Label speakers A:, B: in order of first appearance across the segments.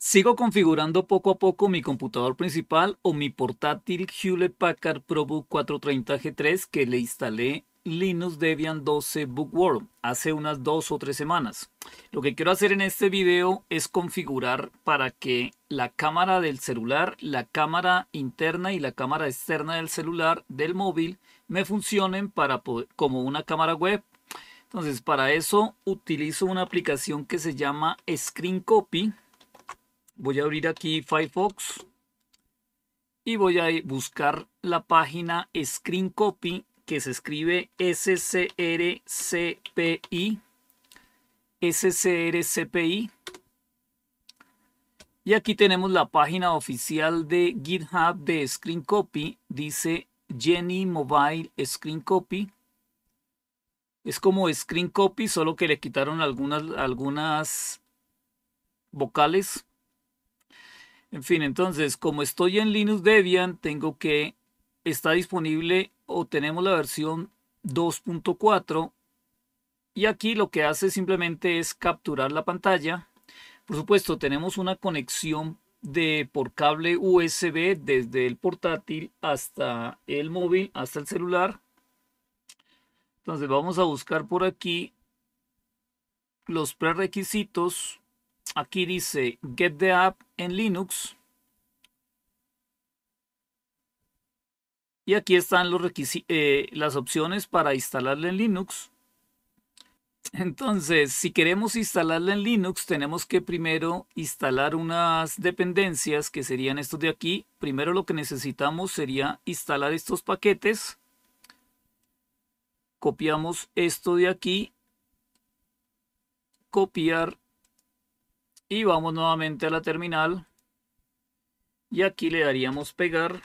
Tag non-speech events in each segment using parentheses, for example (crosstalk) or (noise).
A: Sigo configurando poco a poco mi computador principal o mi portátil Hewlett Packard ProBook 430G3 que le instalé Linux Debian 12 Bookworm hace unas dos o tres semanas. Lo que quiero hacer en este video es configurar para que la cámara del celular, la cámara interna y la cámara externa del celular, del móvil, me funcionen para como una cámara web. Entonces para eso utilizo una aplicación que se llama Screen Copy Voy a abrir aquí Firefox y voy a buscar la página Screen Copy que se escribe SCRCPI. SCRCPI. Y aquí tenemos la página oficial de GitHub de Screen Copy. Dice Jenny Mobile Screen Copy. Es como Screen Copy, solo que le quitaron algunas, algunas vocales. En fin, entonces, como estoy en Linux Debian, tengo que, está disponible o tenemos la versión 2.4 y aquí lo que hace simplemente es capturar la pantalla. Por supuesto, tenemos una conexión de por cable USB desde el portátil hasta el móvil, hasta el celular. Entonces vamos a buscar por aquí los prerequisitos Aquí dice get the app en Linux. Y aquí están eh, las opciones para instalarla en Linux. Entonces, si queremos instalarla en Linux, tenemos que primero instalar unas dependencias que serían estos de aquí. Primero lo que necesitamos sería instalar estos paquetes. Copiamos esto de aquí. Copiar y vamos nuevamente a la terminal. Y aquí le daríamos pegar.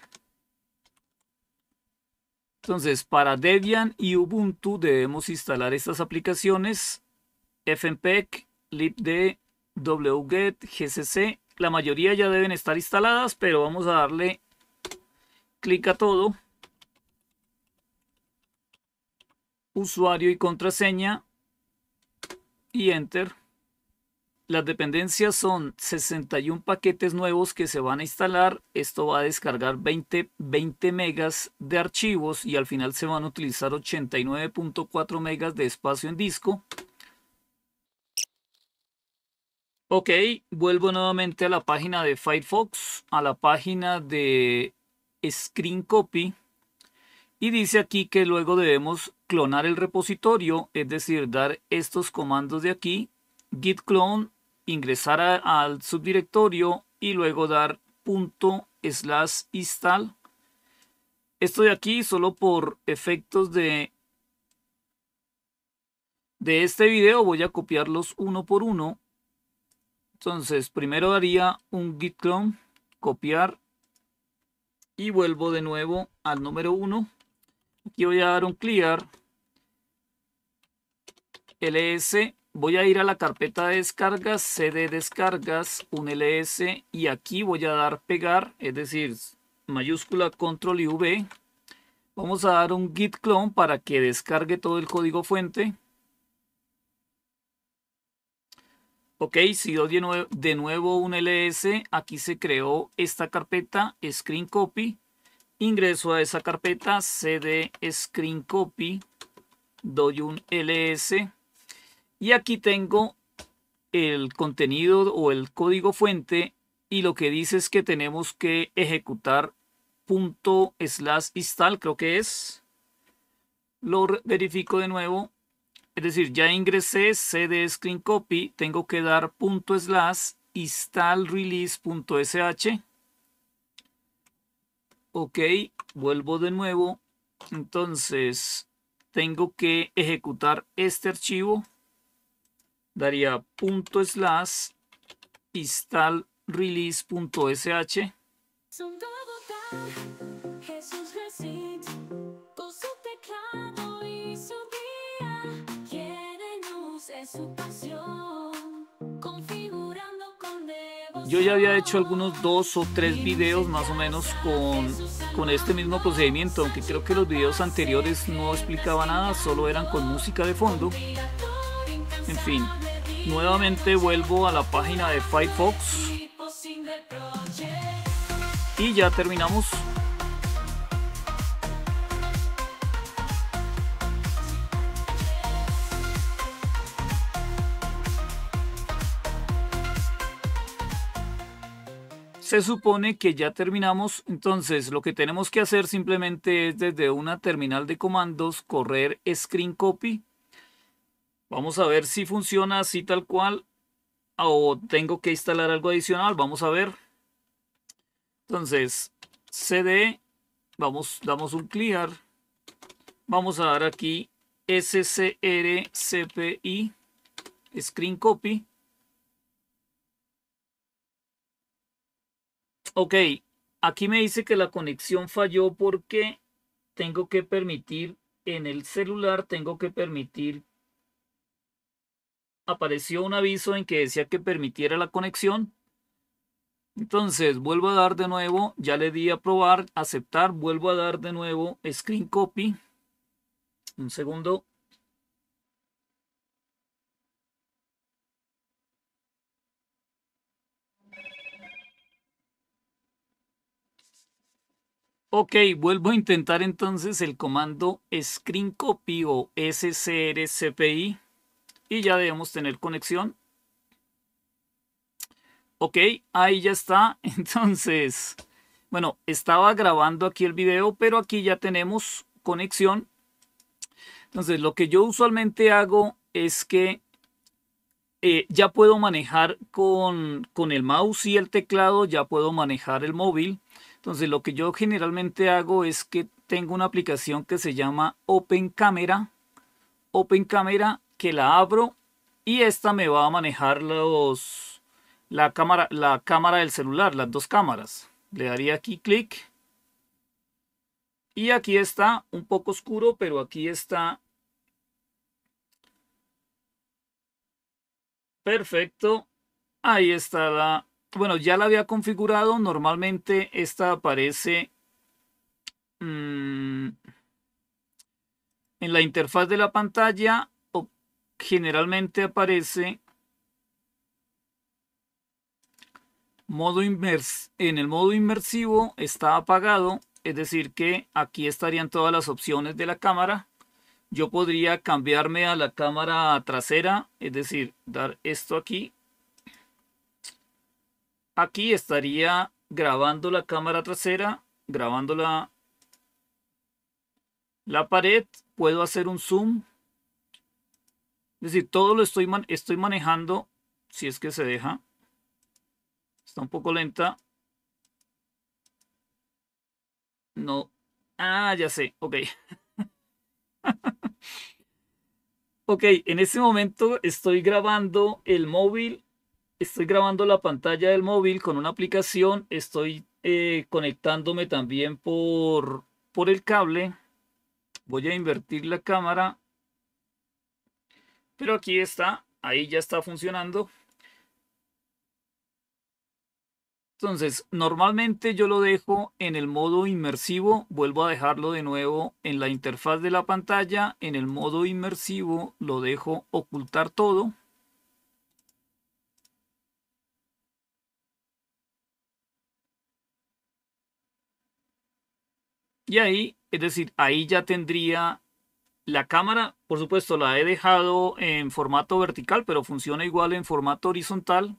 A: Entonces, para Debian y Ubuntu debemos instalar estas aplicaciones. FMPEG, libd, wget, gcc. La mayoría ya deben estar instaladas, pero vamos a darle clic a todo. Usuario y contraseña. Y enter. Las dependencias son 61 paquetes nuevos que se van a instalar. Esto va a descargar 20, 20 megas de archivos y al final se van a utilizar 89.4 megas de espacio en disco. Ok, vuelvo nuevamente a la página de Firefox, a la página de Screen Copy. Y dice aquí que luego debemos clonar el repositorio, es decir, dar estos comandos de aquí, git clone ingresar al subdirectorio y luego dar punto slash install. Esto de aquí solo por efectos de, de este video voy a copiarlos uno por uno. Entonces primero daría un git clone, copiar y vuelvo de nuevo al número 1. Aquí voy a dar un clear ls voy a ir a la carpeta de descargas, CD descargas, un LS y aquí voy a dar pegar, es decir, mayúscula control y V. Vamos a dar un git clone para que descargue todo el código fuente. Ok, si doy de nuevo, de nuevo un ls, aquí se creó esta carpeta, screen copy. Ingreso a esa carpeta, cd screen copy, doy un ls. Y aquí tengo el contenido o el código fuente y lo que dice es que tenemos que ejecutar slash install, creo que es. Lo verifico de nuevo. Es decir, ya ingresé cd screen copy, tengo que dar punto slash install release.sh. Ok, vuelvo de nuevo. Entonces, tengo que ejecutar este archivo daría punto slash install release.sh Yo ya había hecho algunos dos o tres videos más o menos con, con este mismo procedimiento, aunque creo que los videos anteriores no explicaba nada, solo eran con música de fondo. En fin, nuevamente vuelvo a la página de Firefox y ya terminamos se supone que ya terminamos, entonces lo que tenemos que hacer simplemente es desde una terminal de comandos correr screen copy Vamos a ver si funciona así tal cual o tengo que instalar algo adicional. Vamos a ver. Entonces, CD, vamos, damos un clear. Vamos a dar aquí scrcpi Screen Copy. Ok, aquí me dice que la conexión falló porque tengo que permitir en el celular, tengo que permitir apareció un aviso en que decía que permitiera la conexión. Entonces vuelvo a dar de nuevo, ya le di a probar, aceptar, vuelvo a dar de nuevo screen copy. Un segundo. Ok, vuelvo a intentar entonces el comando screen copy o scrcpi ya debemos tener conexión. Ok, ahí ya está. (laughs) Entonces, bueno, estaba grabando aquí el video, pero aquí ya tenemos conexión. Entonces, lo que yo usualmente hago es que eh, ya puedo manejar con, con el mouse y el teclado, ya puedo manejar el móvil. Entonces, lo que yo generalmente hago es que tengo una aplicación que se llama Open Camera. Open Camera la abro y esta me va a manejar los, la, cámara, la cámara del celular, las dos cámaras. Le daría aquí clic. Y aquí está un poco oscuro, pero aquí está Perfecto. Ahí está la... Bueno, ya la había configurado. Normalmente esta aparece mm, en la interfaz de la pantalla generalmente aparece modo invers en el modo inmersivo está apagado, es decir que aquí estarían todas las opciones de la cámara. Yo podría cambiarme a la cámara trasera, es decir, dar esto aquí. Aquí estaría grabando la cámara trasera, grabando la, la pared. Puedo hacer un zoom es decir, todo lo estoy, manejando, si es que se deja. Está un poco lenta. No. Ah, ya sé. Ok. (laughs) ok, en este momento estoy grabando el móvil. Estoy grabando la pantalla del móvil con una aplicación. Estoy eh, conectándome también por, por el cable. Voy a invertir la cámara pero aquí está, ahí ya está funcionando. Entonces, normalmente yo lo dejo en el modo inmersivo, vuelvo a dejarlo de nuevo en la interfaz de la pantalla, en el modo inmersivo lo dejo ocultar todo. Y ahí, es decir, ahí ya tendría la cámara, por supuesto, la he dejado en formato vertical, pero funciona igual en formato horizontal.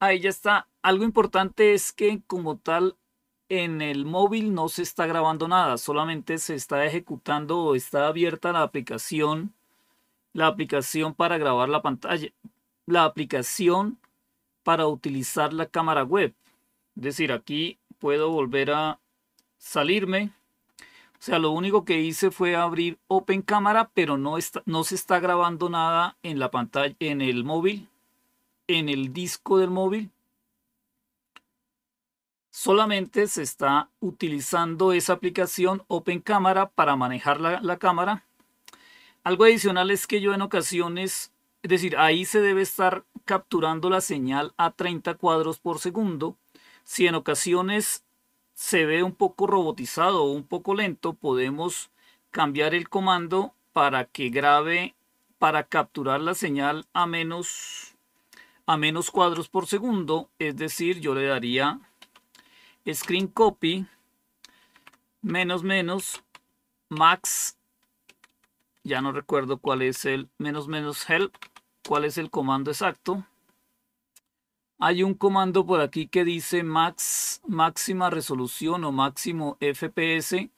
A: Ahí ya está. Algo importante es que como tal en el móvil no se está grabando nada, solamente se está ejecutando o está abierta la aplicación, la aplicación para grabar la pantalla, la aplicación para utilizar la cámara web. Es decir, aquí puedo volver a salirme o sea, lo único que hice fue abrir Open Cámara, pero no, no se está grabando nada en la pantalla, en el móvil, en el disco del móvil. Solamente se está utilizando esa aplicación Open Cámara para manejar la, la cámara. Algo adicional es que yo en ocasiones, es decir, ahí se debe estar capturando la señal a 30 cuadros por segundo. Si en ocasiones se ve un poco robotizado un poco lento, podemos cambiar el comando para que grabe, para capturar la señal a menos, a menos cuadros por segundo. Es decir, yo le daría screen copy menos menos max ya no recuerdo cuál es el menos menos help cuál es el comando exacto hay un comando por aquí que dice max, máxima resolución o máximo FPS.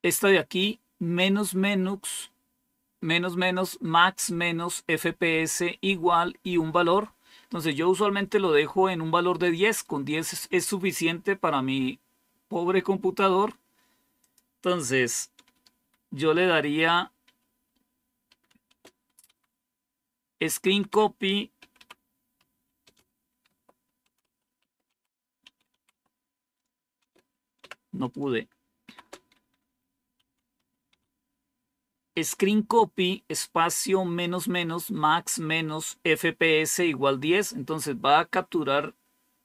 A: Esta de aquí, menos menos, menos menos, max menos FPS igual y un valor. Entonces yo usualmente lo dejo en un valor de 10. Con 10 es, suficiente para mi pobre computador. Entonces, yo le daría screen copy no pude screen copy espacio menos menos max menos fps igual 10 entonces va a capturar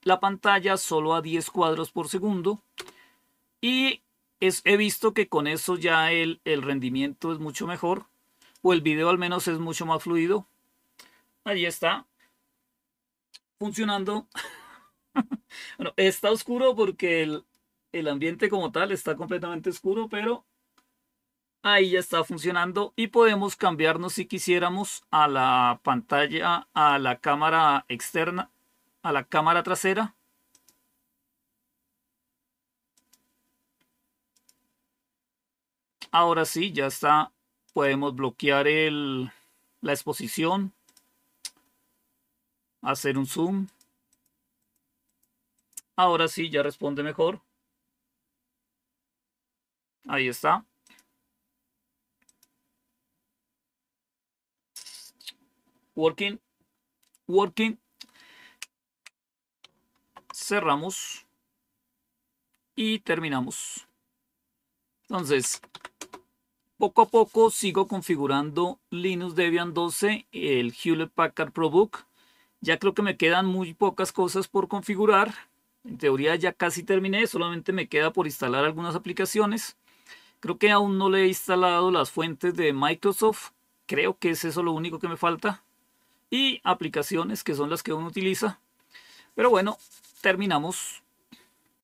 A: la pantalla solo a 10 cuadros por segundo. Y he visto que con eso ya el, rendimiento es mucho mejor. O el video al menos es mucho más fluido. Ahí está. Funcionando. (laughs) bueno, está oscuro porque el, el ambiente como tal está completamente oscuro, pero ahí ya está funcionando y podemos cambiarnos si quisiéramos a la pantalla, a la cámara externa a la cámara trasera. Ahora sí, ya está. Podemos bloquear el, la exposición. Hacer un zoom. Ahora sí, ya responde mejor. Ahí está. Working. Working cerramos y terminamos. Entonces, poco a poco sigo configurando Linux Debian 12, el Hewlett Packard ProBook. Ya creo que me quedan muy pocas cosas por configurar. En teoría ya casi terminé, solamente me queda por instalar algunas aplicaciones. Creo que aún no le he instalado las fuentes de Microsoft. Creo que es eso lo único que me falta. Y aplicaciones que son las que uno utiliza. Pero bueno, terminamos